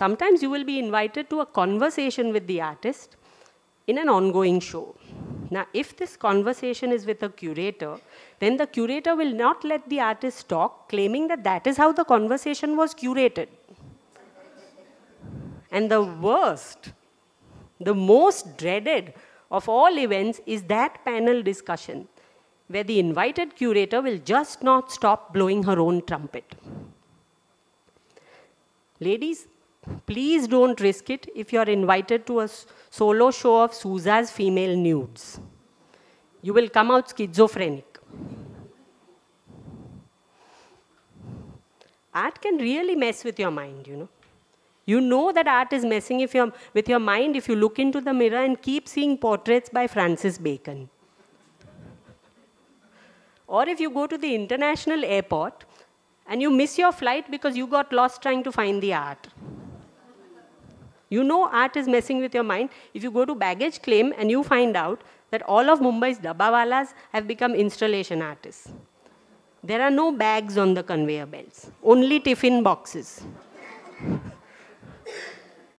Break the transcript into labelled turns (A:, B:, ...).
A: Sometimes you will be invited to a conversation with the artist in an ongoing show. Now, if this conversation is with a curator, then the curator will not let the artist talk, claiming that that is how the conversation was curated. And the worst, the most dreaded of all events is that panel discussion where the invited curator will just not stop blowing her own trumpet. Ladies, please don't risk it if you're invited to a solo show of Sousa's female nudes. You will come out schizophrenic. Art can really mess with your mind, you know. You know that art is messing if you're, with your mind if you look into the mirror and keep seeing portraits by Francis Bacon. Or if you go to the international airport and you miss your flight because you got lost trying to find the art. You know art is messing with your mind. If you go to baggage claim and you find out that all of Mumbai's dabbawalas have become installation artists. There are no bags on the conveyor belts, only tiffin boxes.